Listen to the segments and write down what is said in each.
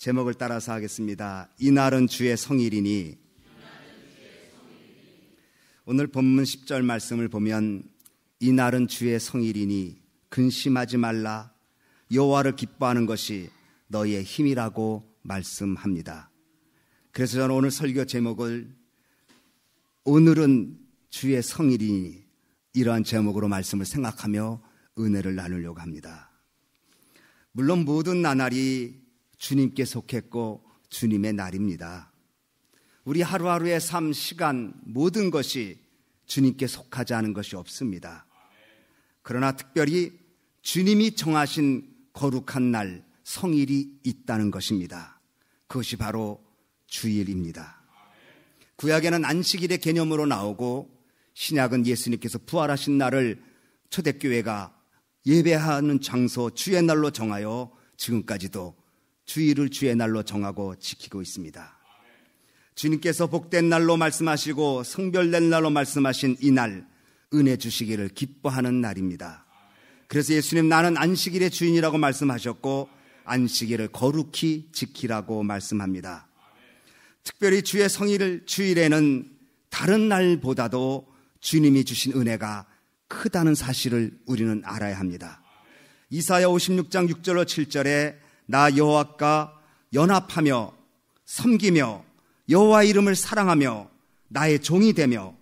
제목을 따라서 하겠습니다. 이날은 주의 성일이니 오늘 본문 10절 말씀을 보면 이날은 주의 성일이니 근심하지 말라 여호와를 기뻐하는 것이 너희의 힘이라고 말씀합니다. 그래서 저는 오늘 설교 제목을 오늘은 주의 성일이니 이러한 제목으로 말씀을 생각하며 은혜를 나누려고 합니다. 물론 모든 나날이 주님께 속했고 주님의 날입니다. 우리 하루하루의 삶, 시간, 모든 것이 주님께 속하지 않은 것이 없습니다. 그러나 특별히 주님이 정하신 거룩한 날, 성일이 있다는 것입니다. 그것이 바로 주일입니다. 구약에는 안식일의 개념으로 나오고 신약은 예수님께서 부활하신 날을 초대교회가 예배하는 장소 주의 날로 정하여 지금까지도 주일을 주의 날로 정하고 지키고 있습니다. 주님께서 복된 날로 말씀하시고 성별된 날로 말씀하신 이 날, 은혜 주시기를 기뻐하는 날입니다. 그래서 예수님 나는 안식일의 주인이라고 말씀하셨고, 안식일을 거룩히 지키라고 말씀합니다. 특별히 주의 성일을 주일에는 다른 날보다도 주님이 주신 은혜가 크다는 사실을 우리는 알아야 합니다. 이사야 56장 6절로 7절에 나 여호와과 연합하며 섬기며 여호와 이름을 사랑하며 나의 종이 되며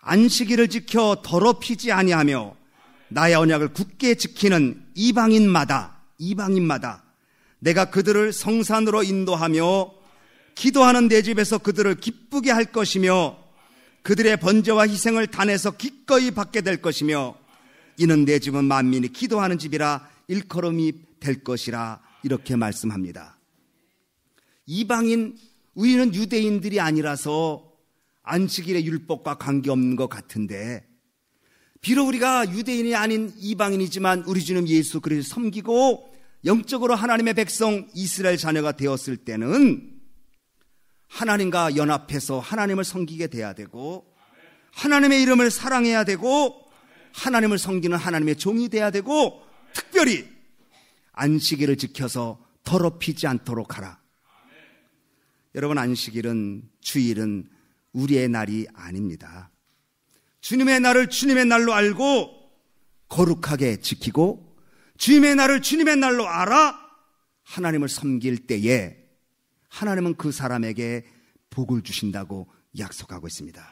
안식일을 지켜 더럽히지 아니하며 나의 언약을 굳게 지키는 이방인마다 이방인마다 내가 그들을 성산으로 인도하며 기도하는 내 집에서 그들을 기쁘게 할 것이며 그들의 번제와 희생을 단에서 기꺼이 받게 될 것이며 이는 내 집은 만민이 기도하는 집이라 일컬음이 될 것이라 이렇게 말씀합니다. 이방인, 우리는 유대인들이 아니라서 안식일의 율법과 관계없는 것 같은데, 비록 우리가 유대인이 아닌 이방인이지만 우리 주님 예수 그리스도 섬기고 영적으로 하나님의 백성 이스라엘 자녀가 되었을 때는 하나님과 연합해서 하나님을 섬기게 돼야 되고 하나님의 이름을 사랑해야 되고 하나님을 섬기는 하나님의 종이 돼야 되고 특별히 안식일을 지켜서 더럽히지 않도록 하라. 여러분, 안식일은 주일은 우리의 날이 아닙니다. 주님의 날을 주님의 날로 알고 거룩하게 지키고 주님의 날을 주님의 날로 알아 하나님을 섬길 때에 하나님은 그 사람에게 복을 주신다고 약속하고 있습니다.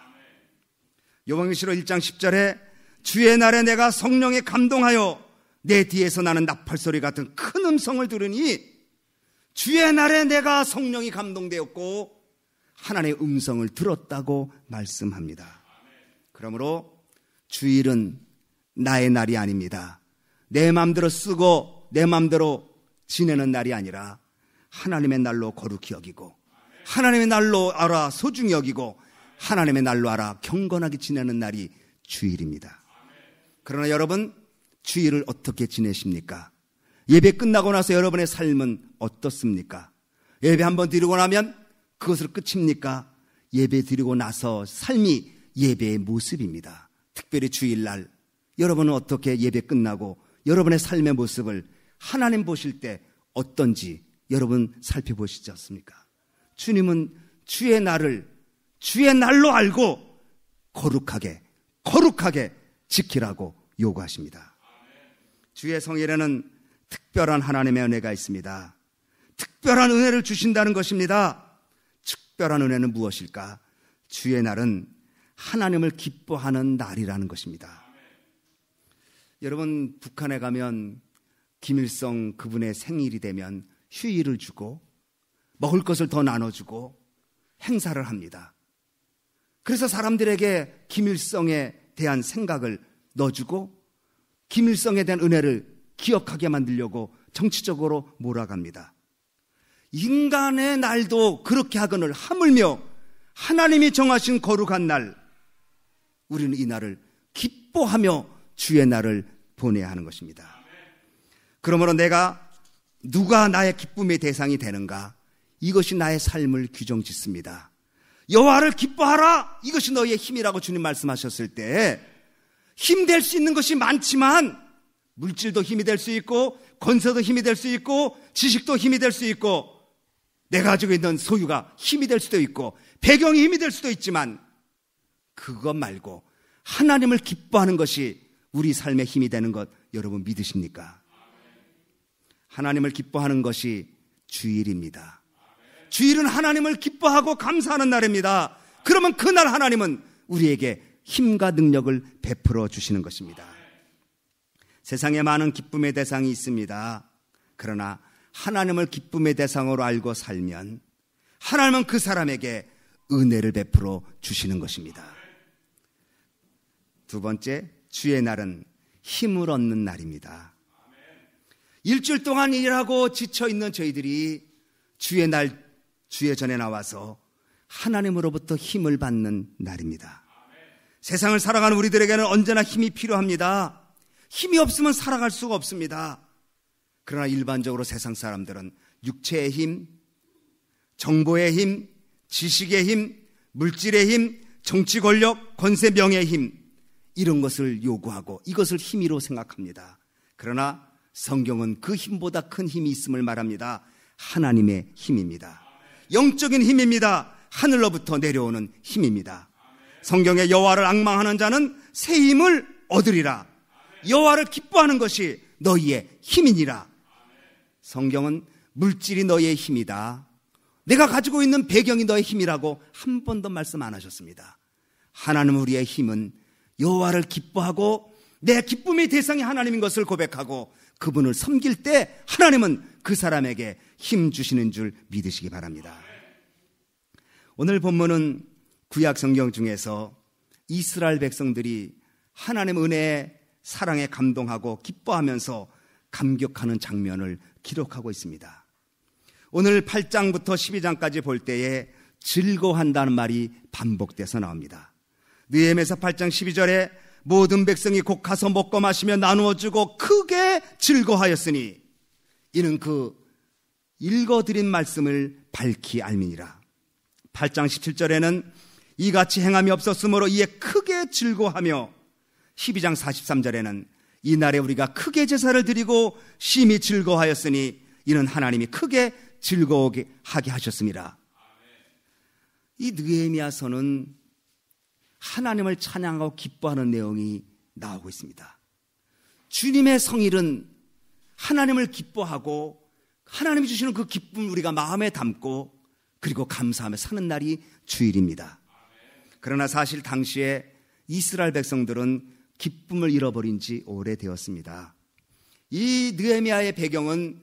요방기시로 1장 10절에 주의 날에 내가 성령에 감동하여 내 뒤에서 나는 나팔 소리 같은 큰 음성을 들으니 주의 날에 내가 성령이 감동되었고 하나님의 음성을 들었다고 말씀합니다. 그러므로 주일은 나의 날이 아닙니다. 내 마음대로 쓰고 내 마음대로 지내는 날이 아니라 하나님의 날로 거룩히 여기고 하나님의 날로 알아 소중히 여기고 하나님의 날로 알아 경건하게 지내는 날이 주일입니다. 그러나 여러분 주일을 어떻게 지내십니까? 예배 끝나고 나서 여러분의 삶은 어떻습니까? 예배 한 번 드리고 나면 그것을 끝입니까? 예배 드리고 나서 삶이 예배의 모습입니다. 특별히 주일날 여러분은 어떻게 예배 끝나고 여러분의 삶의 모습을 하나님 보실 때 어떤지 여러분 살펴보시지 않습니까? 주님은 주의 날을 주의 날로 알고 거룩하게 거룩하게 지키라고 요구하십니다. 주의 성일에는 특별한 하나님의 은혜가 있습니다. 특별한 은혜를 주신다는 것입니다. 특별한 은혜는 무엇일까? 주의 날은 하나님을 기뻐하는 날이라는 것입니다. 여러분, 북한에 가면 김일성 그분의 생일이 되면 휴일을 주고 먹을 것을 더 나눠주고 행사를 합니다. 그래서 사람들에게 김일성에 대한 생각을 넣어주고 김일성에 대한 은혜를 기억하게 만들려고 정치적으로 몰아갑니다. 인간의 날도 그렇게 하건을 하물며 하나님이 정하신 거룩한 날, 우리는 이 날을 기뻐하며 주의 날을 보내야 하는 것입니다. 그러므로 내가 누가 나의 기쁨의 대상이 되는가? 이것이 나의 삶을 규정 짓습니다. 여호와를 기뻐하라! 이것이 너희의 힘이라고 주님 말씀하셨을 때 힘될수 있는 것이 많지만 물질도 힘이 될 수 있고 건설도 힘이 될 수 있고 지식도 힘이 될 수 있고 내가 가지고 있는 소유가 힘이 될 수도 있고 배경이 힘이 될 수도 있지만 그것 말고 하나님을 기뻐하는 것이 우리 삶의 힘이 되는 것 여러분 믿으십니까? 하나님을 기뻐하는 것이 주일입니다. 주일은 하나님을 기뻐하고 감사하는 날입니다. 그러면 그날 하나님은 우리에게 힘과 능력을 베풀어 주시는 것입니다. 세상에 많은 기쁨의 대상이 있습니다. 그러나 하나님을 기쁨의 대상으로 알고 살면 하나님은 그 사람에게 은혜를 베풀어 주시는 것입니다. 두 번째, 주의 날은 힘을 얻는 날입니다. 일주일 동안 일하고 지쳐 있는 저희들이 주의 날, 주의 전에 나와서 하나님으로부터 힘을 받는 날입니다. 세상을 살아가는 우리들에게는 언제나 힘이 필요합니다. 힘이 없으면 살아갈 수가 없습니다. 그러나 일반적으로 세상 사람들은 육체의 힘, 정보의 힘, 지식의 힘, 물질의 힘, 정치 권력, 권세 명의 힘, 이런 것을 요구하고 이것을 힘이로 생각합니다. 그러나 성경은 그 힘보다 큰 힘이 있음을 말합니다. 하나님의 힘입니다. 영적인 힘입니다. 하늘로부터 내려오는 힘입니다. 성경의 여호와를 악망하는 자는 새 힘을 얻으리라. 여호와를 기뻐하는 것이 너희의 힘이니라. 성경은 물질이 너희의 힘이다. 내가 가지고 있는 배경이 너의 힘이라고 한 번도 말씀 안 하셨습니다. 하나님 우리의 힘은 여호와를 기뻐하고 내 기쁨의 대상이 하나님인 것을 고백하고 그분을 섬길 때 하나님은 그 사람에게 힘 주시는 줄 믿으시기 바랍니다. 오늘 본문은 구약 성경 중에서 이스라엘 백성들이 하나님의 은혜에 사랑에 감동하고 기뻐하면서 감격하는 장면을 기록하고 있습니다. 오늘 8장부터 12장까지 볼 때에 즐거워한다는 말이 반복돼서 나옵니다. 느헤에서 8장 12절에 모든 백성이 곡 가서 먹고 마시며 나누어 주고 크게 즐거하였으니 이는 그 읽어 드린 말씀을 밝히 알미니라. 8장 17절에는 이같이 행함이 없었으므로 이에 크게 즐거하며 워 12장 43절에는 이날에 우리가 크게 제사를 드리고 심히 즐거하였으니 워 이는 하나님이 크게 즐거워하게 하셨습니다. 이느헤미아서는 하나님을 찬양하고 기뻐하는 내용이 나오고 있습니다. 주님의 성일은 하나님을 기뻐하고 하나님이 주시는 그 기쁨 을 우리가 마음에 담고 그리고 감사하며 사는 날이 주일입니다. 그러나 사실 당시에 이스라엘 백성들은 기쁨을 잃어버린 지 오래되었습니다. 이느에미아의 배경은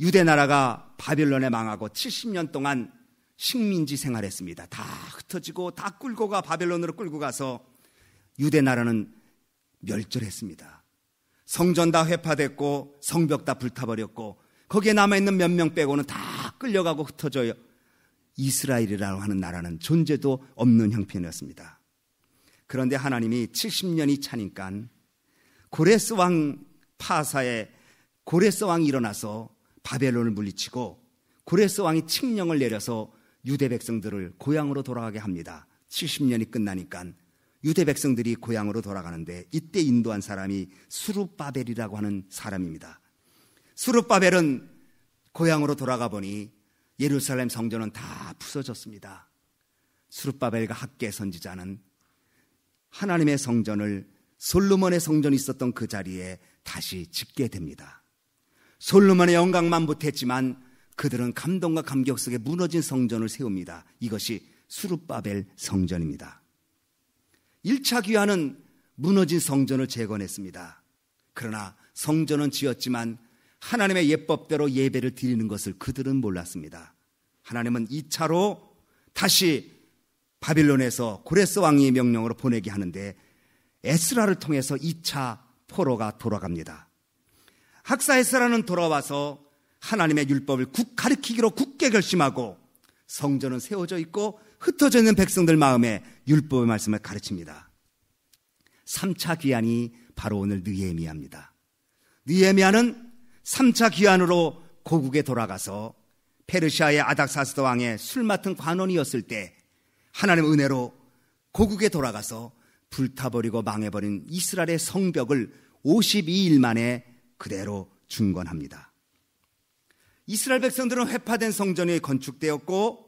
유대 나라가 바빌론에 망하고 70년 동안 식민지 생활했습니다. 다 흩어지고 다 끌고 가 바벨론으로 끌고 가서 유대 나라는 멸절했습니다. 성전 다 회파됐고 성벽 다 불타버렸고 거기에 남아 있는 몇 명 빼고는 다 끌려가고 흩어져 요 이스라엘이라고 하는 나라는 존재도 없는 형편이었습니다. 그런데 하나님이 70년이 차니까 고레스 왕 파사에 고레스 왕이 일어나서 바벨론을 물리치고 고레스 왕이 칙령을 내려서 유대 백성들을 고향으로 돌아가게 합니다. 70년이 끝나니까 유대 백성들이 고향으로 돌아가는데 이때 인도한 사람이 수룹바벨이라고 하는 사람입니다. 수룹바벨은 고향으로 돌아가 보니 예루살렘 성전은 다 부서졌습니다. 수르바벨과 학계 선지자는 하나님의 성전을 솔로몬의 성전이 있었던 그 자리에 다시 짓게 됩니다. 솔로몬의 영광만 못했지만 그들은 감동과 감격 속에 무너진 성전을 세웁니다. 이것이 수르바벨 성전입니다. 1차 귀환은 무너진 성전을 재건했습니다. 그러나 성전은 지었지만 하나님의 예법대로 예배를 드리는 것을 그들은 몰랐습니다. 하나님은 2차로 다시 바빌론에서 고레스 왕의 명령으로 보내게 하는데 에스라를 통해서 2차 포로가 돌아갑니다. 학사 에스라는 돌아와서 하나님의 율법을 국 가르치기로 굳게 결심하고 성전은 세워져 있고 흩어져 있는 백성들 마음에 율법의 말씀을 가르칩니다. 3차 귀환이 바로 오늘 느에미야입니다느에미야는 3차 귀환으로 고국에 돌아가서 페르시아의 아닥사스도 왕의 술 맡은 관원이었을 때하나님 은혜로 고국에 돌아가서 불타버리고 망해버린 이스라엘의 성벽을 52일 만에 그대로 중건합니다. 이스라엘 백성들은 회파된 성전이 건축되었고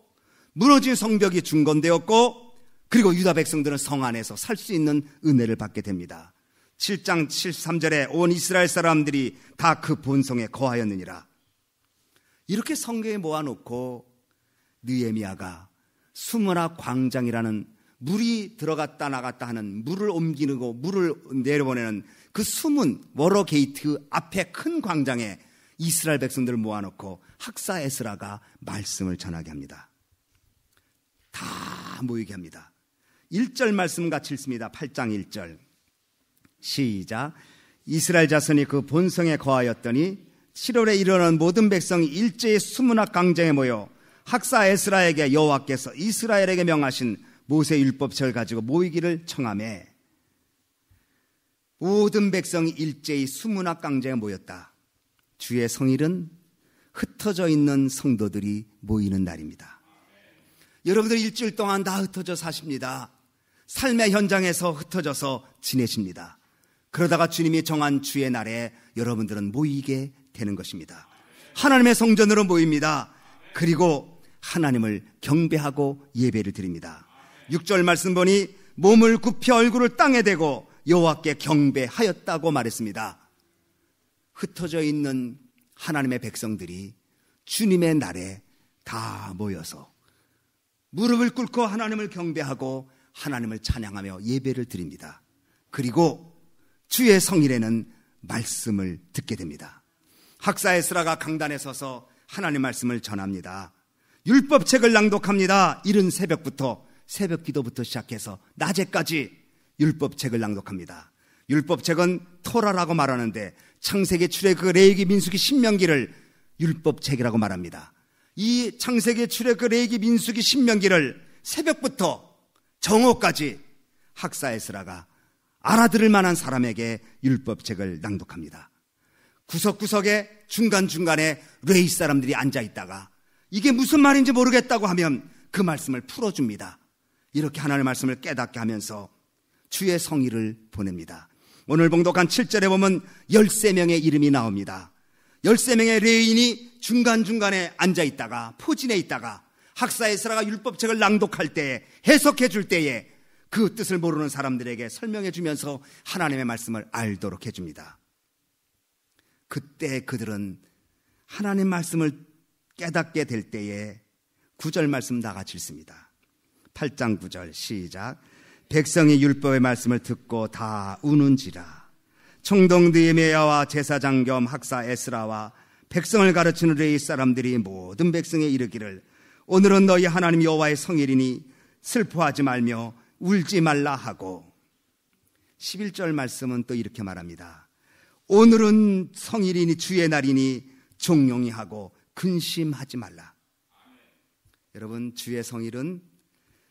무너진 성벽이 중건되었고 그리고 유다 백성들은 성 안에서 살 수 있는 은혜를 받게 됩니다. 7장 73절에 온 이스라엘 사람들이 다 그 본성에 거하였느니라. 이렇게 성경에 모아놓고 느에미아가 수문화 광장이라는 물이 들어갔다 나갔다 하는 물을 옮기는 고 물을 내려보내는 그 숨은 워러 게이트 그 앞에 큰 광장에 이스라엘 백성들을 모아놓고 학사 에스라가 말씀을 전하게 합니다. 다 모이게 합니다. 1절 말씀 같이 읽습니다. 8장 1절. 시작. 이스라엘 자손이 그 본성에 거하였더니 7월에 일어난 모든 백성이 일제히 수문학 강쟁에 모여 학사 에스라에게 여호와께서 이스라엘에게 명하신 모세 율법책를 가지고 모이기를 청함해 모든 백성이 일제히 수문학 강쟁에 모였다. 주의 성일은 흩어져 있는 성도들이 모이는 날입니다. 여러분들 일주일 동안 다 흩어져 사십니다. 삶의 현장에서 흩어져서 지내십니다. 그러다가 주님이 정한 주의 날에 여러분들은 모이게 되는 것입니다. 하나님의 성전으로 모입니다. 그리고 하나님을 경배하고 예배를 드립니다. 6절 말씀 보니 몸을 굽혀 얼굴을 땅에 대고 여호와께 경배하였다고 말했습니다. 흩어져 있는 하나님의 백성들이 주님의 날에 다 모여서 무릎을 꿇고 하나님을 경배하고 하나님을 찬양하며 예배를 드립니다. 그리고 주의 성일에는 말씀을 듣게 됩니다. 학사 에스라가 강단에 서서 하나님 말씀을 전합니다. 율법책을 낭독합니다. 이른 새벽부터 새벽 기도부터 시작해서 낮에까지 율법책을 낭독합니다. 율법책은 토라라고 말하는데 창세기 출애굽 레위기 민수기 신명기를 율법책이라고 말합니다. 이 창세기 출애굽 레위기 민수기 신명기를 새벽부터 정오까지 학사 에스라가 알아들을 만한 사람에게 율법책을 낭독합니다. 구석구석에 중간중간에 레이 사람들이 앉아 있다가 이게 무슨 말인지 모르겠다고 하면 그 말씀을 풀어줍니다. 이렇게 하나님의 말씀을 깨닫게 하면서 주의 성의를 보냅니다. 오늘 봉독한 7절에 보면 13명의 이름이 나옵니다. 13명의 레인이 중간중간에 앉아 있다가 포진해 있다가 학사 에스라가 율법책을 낭독할 때에 해석해 줄 때에 그 뜻을 모르는 사람들에게 설명해 주면서 하나님의 말씀을 알도록 해줍니다. 그때 그들은 하나님 말씀을 깨닫게 될 때에 구절 말씀 다 같이 읽습니다. 8장 9절 시작. 백성이 율법의 말씀을 듣고 다 우는지라. 청동 드의메야와 제사장 겸 학사 에스라와 백성을 가르치는 레이 사람들이 모든 백성에 이르기를 오늘은 너희 하나님 여호와의 성일이니 슬퍼하지 말며 울지 말라 하고 11절 말씀은 또 이렇게 말합니다. 오늘은 성일이니 주의 날이니 종용이 하고 근심하지 말라. 여러분 주의 성일은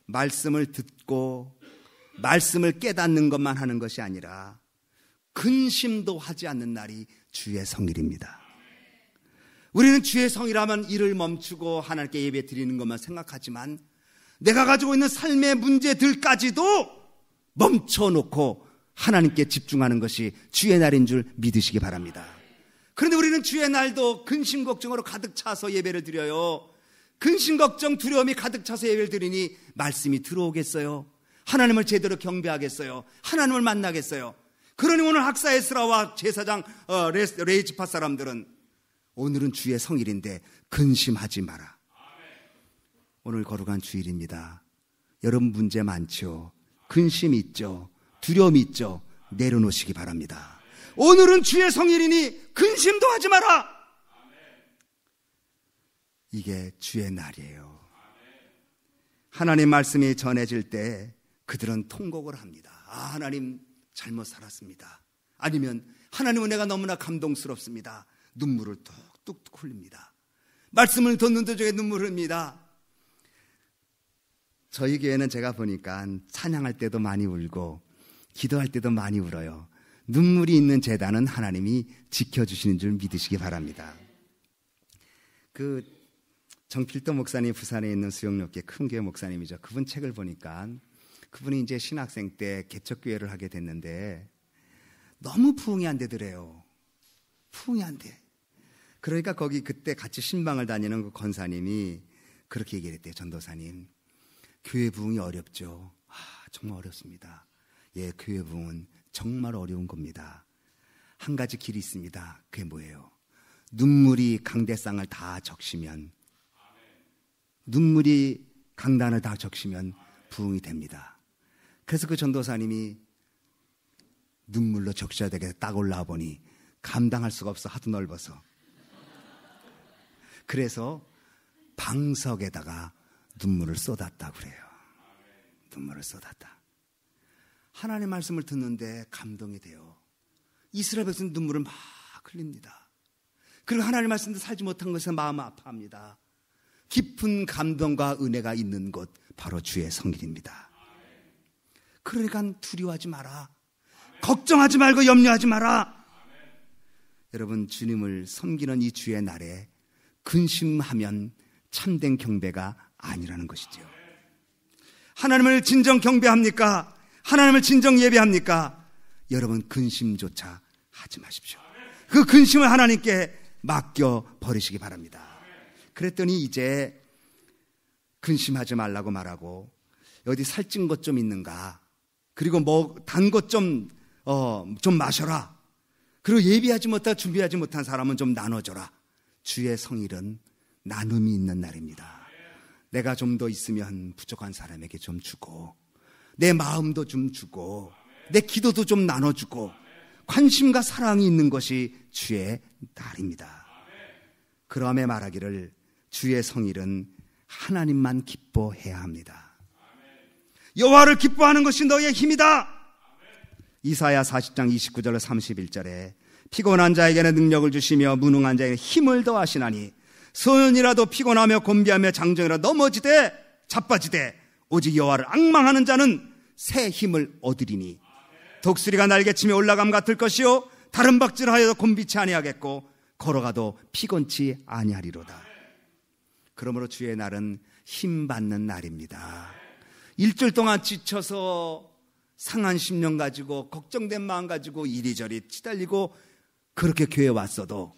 말씀을 듣고 말씀을 깨닫는 것만 하는 것이 아니라 근심도 하지 않는 날이 주의 성일입니다. 우리는 주의 성이라면 일을 멈추고 하나님께 예배 드리는 것만 생각하지만 내가 가지고 있는 삶의 문제들까지도 멈춰놓고 하나님께 집중하는 것이 주의 날인 줄 믿으시기 바랍니다. 그런데 우리는 주의 날도 근심 걱정으로 가득 차서 예배를 드려요. 근심 걱정 두려움이 가득 차서 예배를 드리니 말씀이 들어오겠어요. 하나님을 제대로 경배하겠어요. 하나님을 만나겠어요. 그러니 오늘 학사 에스라와 제사장 어, 레이지파 사람들은 오늘은 주의 성일인데 근심하지 마라. 오늘 거룩한 주일입니다. 여러분 문제 많죠. 근심 있죠. 두려움 있죠. 내려놓으시기 바랍니다. 오늘은 주의 성일이니 근심도 하지 마라. 이게 주의 날이에요. 하나님 말씀이 전해질 때 그들은 통곡을 합니다. 아, 하나님 잘못 살았습니다. 아니면 하나님은 내가 너무나 감동스럽습니다. 눈물을 뚝뚝 흘립니다. 말씀을 듣는 도중에 눈물을 흘니다 저희 교회는 제가 보니까 찬양할 때도 많이 울고 기도할 때도 많이 울어요. 눈물이 있는 재단은 하나님이 지켜주시는 줄 믿으시기 바랍니다. 그 정필도 목사님 부산에 있는 수영역계 큰 교회 목사님이죠. 그분 책을 보니까 그분이 이제 신학생 때 개척교회를 하게 됐는데 너무 부흥이 안 되더래요. 부흥이 안 돼. 그러니까 거기 그때 같이 신방을 다니는 그 권사님이 그렇게 얘기를 했대요. 전도사님. 교회 부흥이 어렵죠. 아, 정말 어렵습니다. 예, 교회 부흥은 정말 어려운 겁니다. 한 가지 길이 있습니다. 그게 뭐예요? 눈물이 강대상을 다 적시면 눈물이 강단을 다 적시면 부흥이 됩니다. 그래서 그 전도사님이 눈물로 적셔야 되겠다 딱 올라와 보니 감당할 수가 없어 하도 넓어서 그래서 방석에다가 눈물을 쏟았다 그래요. 눈물을 쏟았다. 하나님 말씀을 듣는데 감동이 돼요. 이스라엘 백성 눈물을 막 흘립니다. 그리고 하나님 말씀도 살지 못한 것에 마음 아파합니다. 깊은 감동과 은혜가 있는 곳 바로 주의 성길입니다. 그러니까 두려워하지 마라. 걱정하지 말고 염려하지 마라. 여러분 주님을 섬기는 이 주의 날에 근심하면 참된 경배가 아니라는 것이지요. 하나님을 진정 경배합니까? 하나님을 진정 예배합니까? 여러분 근심조차 하지 마십시오. 그 근심을 하나님께 맡겨 버리시기 바랍니다. 그랬더니 이제 근심하지 말라고 말하고 어디 살찐 것 좀 있는가? 그리고 뭐단 것좀 어, 좀 마셔라. 그리고 예비하지 못하 준비하지 못한 사람은 좀 나눠줘라. 주의 성일은 나눔이 있는 날입니다. 내가 좀 더 있으면 부족한 사람에게 좀 주고, 내 마음도 좀 주고, 내 기도도 좀 나눠주고, 관심과 사랑이 있는 것이 주의 날입니다 그럼에 말하기를 주의 성일은 하나님만 기뻐해야 합니다. 여호와를 기뻐하는 것이 너의 힘이다. 이사야 40장 29절로 31절에 피곤한 자에게는 능력을 주시며 무능한 자에게 힘을 더하시나니 소년이라도 피곤하며 곤비하며 장정이라 넘어지되 자빠지되 오직 여호와를 악망하는 자는 새 힘을 얻으리니 독수리가 날개치며 올라감 같을 것이요 다른 박질하여도 곤비치 아니하겠고 걸어가도 피곤치 아니하리로다. 그러므로 주의 날은 힘 받는 날입니다. 일주일 동안 지쳐서 상한 심령 가지고 걱정된 마음 가지고 이리저리 치달리고 그렇게 교회 왔어도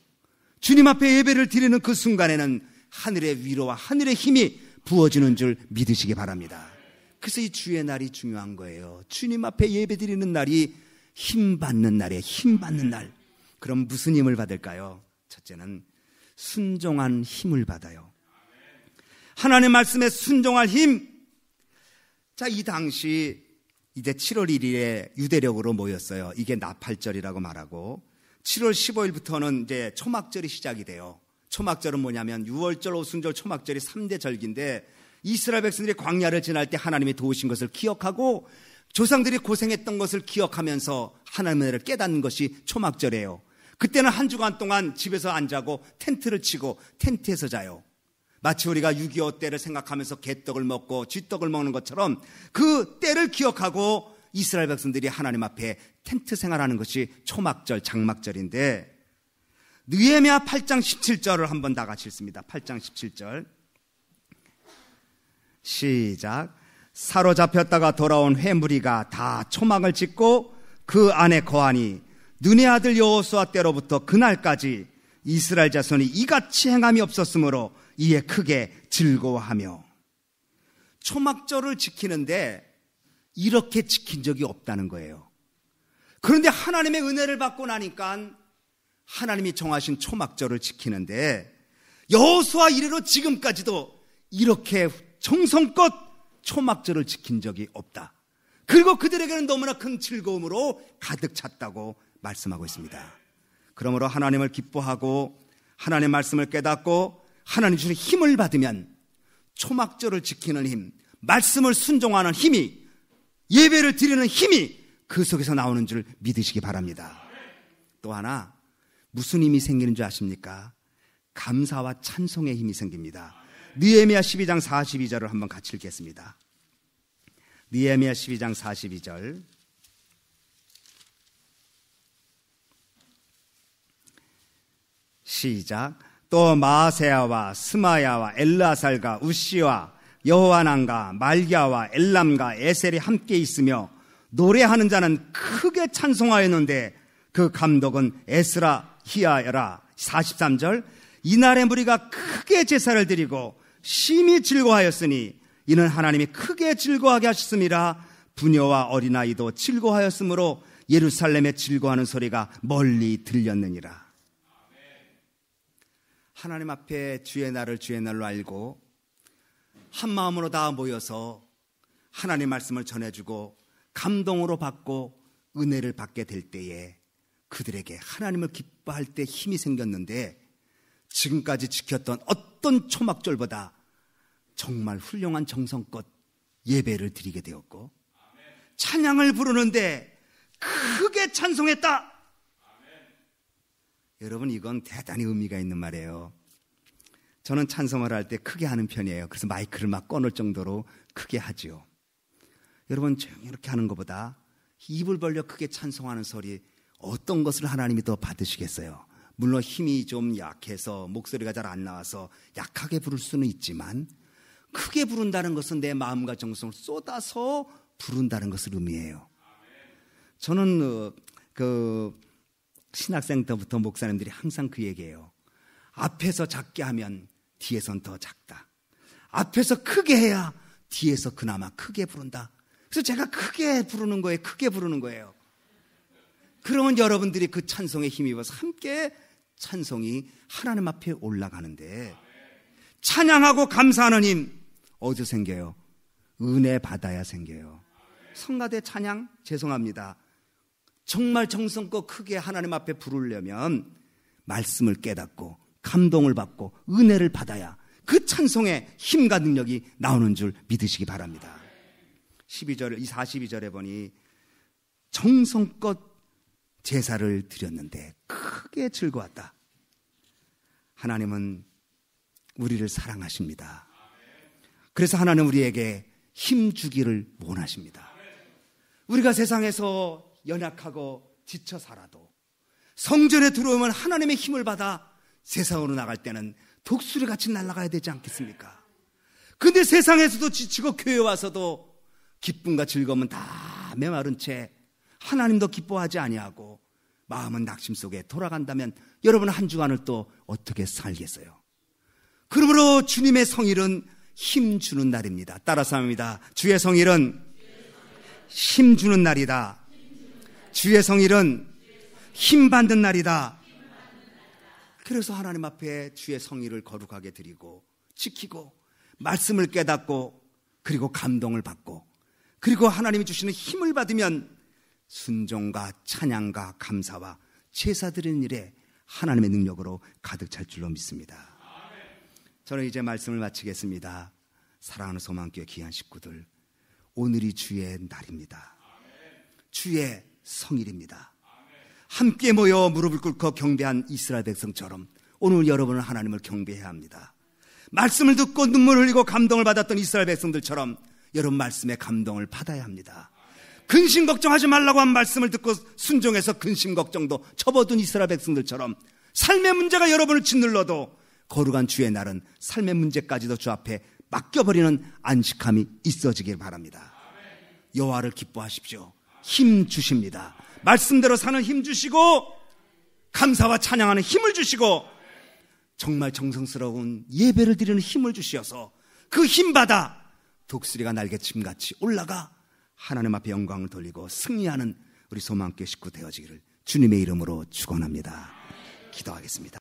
주님 앞에 예배를 드리는 그 순간에는 하늘의 위로와 하늘의 힘이 부어지는 줄 믿으시기 바랍니다. 그래서 이 주의 날이 중요한 거예요. 주님 앞에 예배 드리는 날이 힘 받는 날이에요. 힘 받는 날. 그럼 무슨 힘을 받을까요? 첫째는 순종한 힘을 받아요. 하나님 말씀에 순종할 힘. 자, 이 당시 이제 7월 1일에 유대력으로 모였어요. 이게 나팔절이라고 말하고 7월 15일부터는 이제 초막절이 시작이 돼요. 초막절은 뭐냐면 6월절, 오순절, 초막절이 3대 절기인데 이스라엘 백성들이 광야를 지날 때 하나님이 도우신 것을 기억하고 조상들이 고생했던 것을 기억하면서 하나님의 은혜를 깨닫는 것이 초막절이에요. 그때는 한 주간 동안 집에서 안 자고 텐트를 치고 텐트에서 자요. 마치 우리가 6.25 때를 생각하면서 개떡을 먹고 쥐떡을 먹는 것처럼 그 때를 기억하고 이스라엘 백성들이 하나님 앞에 텐트 생활하는 것이 초막절, 장막절인데 느에미아 8장 17절을 한번 다 같이 읽습니다. 8장 17절. 시작. 사로잡혔다가 돌아온 회무리가 다 초막을 짓고 그 안에 거하니 눈의 아들 여호수아 때로부터 그날까지 이스라엘 자손이 이같이 행함이 없었으므로 이에 크게 즐거워하며 초막절을 지키는데 이렇게 지킨 적이 없다는 거예요. 그런데 하나님의 은혜를 받고 나니까 하나님이 정하신 초막절을 지키는데 여호수아 이래로 지금까지도 이렇게 정성껏 초막절을 지킨 적이 없다. 그리고 그들에게는 너무나 큰 즐거움으로 가득 찼다고 말씀하고 있습니다. 그러므로 하나님을 기뻐하고 하나님 말씀을 깨닫고 하나님 주신 힘을 받으면 초막절을 지키는 힘, 말씀을 순종하는 힘이 예배를 드리는 힘이 그 속에서 나오는 줄 믿으시기 바랍니다. 또 하나, 무슨 힘이 생기는 줄 아십니까? 감사와 찬송의 힘이 생깁니다. 니에미야 12장 42절을 한번 같이 읽겠습니다. 니에미야 12장 42절. 시작. 또마세아와 스마야와 엘라살과 우시와 여호와난과 말기야와 엘람과 에셀이 함께 있으며 노래하는 자는 크게 찬송하였는데 그 감독은 에스라 히아여라 43절 이날의 무리가 크게 제사를 드리고 심히 즐거하였으니 이는 하나님이 크게 즐거하게 하셨음니라 부녀와 어린아이도 즐거하였으므로 예루살렘에 즐거하는 워 소리가 멀리 들렸느니라. 하나님 앞에 주의 날을 주의 날로 알고 한 마음으로 다 모여서 하나님 말씀을 전해주고 감동으로 받고 은혜를 받게 될 때에 그들에게 하나님을 기뻐할 때 힘이 생겼는데 지금까지 지켰던 어떤 초막절보다 정말 훌륭한 정성껏 예배를 드리게 되었고 찬양을 부르는데 크게 찬송했다. 여러분 이건 대단히 의미가 있는 말이에요. 저는 찬성을 할 때 크게 하는 편이에요. 그래서 마이크를 막 꺼놓을 정도로 크게 하죠 여러분 조용히 이렇게 하는 것보다 입을 벌려 크게 찬송하는 소리 어떤 것을 하나님이 더 받으시겠어요? 물론 힘이 좀 약해서 목소리가 잘 안 나와서 약하게 부를 수는 있지만 크게 부른다는 것은 내 마음과 정성을 쏟아서 부른다는 것을 의미해요. 저는 어, 그 신학생 때부터 목사님들이 항상 그 얘기해요. 앞에서 작게 하면 뒤에선 더 작다. 앞에서 크게 해야 뒤에서 그나마 크게 부른다. 그래서 제가 크게 부르는 거예요. 크게 부르는 거예요. 그러면 여러분들이 그 찬송에 힘입어서 함께 찬송이 하나님 앞에 올라가는데 찬양하고 감사하는 힘 어디서 생겨요? 은혜 받아야 생겨요. 성가대 찬양 죄송합니다. 정말 정성껏 크게 하나님 앞에 부르려면 말씀을 깨닫고 감동을 받고 은혜를 받아야 그 찬송의 힘과 능력이 나오는 줄 믿으시기 바랍니다. 12절, 을이 42절에 보니 정성껏 제사를 드렸는데 크게 즐거웠다. 하나님은 우리를 사랑하십니다. 그래서 하나님 은 우리에게 힘 주기를 원하십니다. 우리가 세상에서 연약하고 지쳐 살아도 성전에 들어오면 하나님의 힘을 받아 세상으로 나갈 때는 독수리 같이 날아가야 되지 않겠습니까? 근데 세상에서도 지치고 교회 와서도 기쁨과 즐거움은 다 메마른 채 하나님도 기뻐하지 아니하고 마음은 낙심 속에 돌아간다면 여러분 한 주간을 또 어떻게 살겠어요? 그러므로 주님의 성일은 힘 주는 날입니다. 따라서 합니다. 주의 성일은 힘 주는 날이다. 주의 성일은 힘 받는 날이다. 그래서 하나님 앞에 주의 성의를 거룩하게 드리고 지키고 말씀을 깨닫고 그리고 감동을 받고 그리고 하나님이 주시는 힘을 받으면 순종과 찬양과 감사와 제사 드리는 일에 하나님의 능력으로 가득 찰 줄로 믿습니다. 저는 이제 말씀을 마치겠습니다. 사랑하는 소망교회 귀한 식구들, 오늘이 주의 날입니다. 주의 성일입니다. 함께 모여 무릎을 꿇고 경배한 이스라엘 백성처럼 오늘 여러분은 하나님을 경배해야 합니다. 말씀을 듣고 눈물 흘리고 감동을 받았던 이스라엘 백성들처럼 여러분 말씀에 감동을 받아야 합니다. 근심 걱정하지 말라고 한 말씀을 듣고 순종해서 근심 걱정도 접어둔 이스라엘 백성들처럼 삶의 문제가 여러분을 짓눌러도 거룩한 주의 날은 삶의 문제까지도 주 앞에 맡겨버리는 안식함이 있어지길 바랍니다. 여호와를 기뻐하십시오. 힘 주십니다. 말씀대로 사는 힘 주시고 감사와 찬양하는 힘을 주시고 정말 정성스러운 예배를 드리는 힘을 주시어서 그 힘 받아 독수리가 날개침같이 올라가 하나님 앞에 영광을 돌리고 승리하는 우리 소망교 식구 되어지기를 주님의 이름으로 축원합니다. 기도하겠습니다.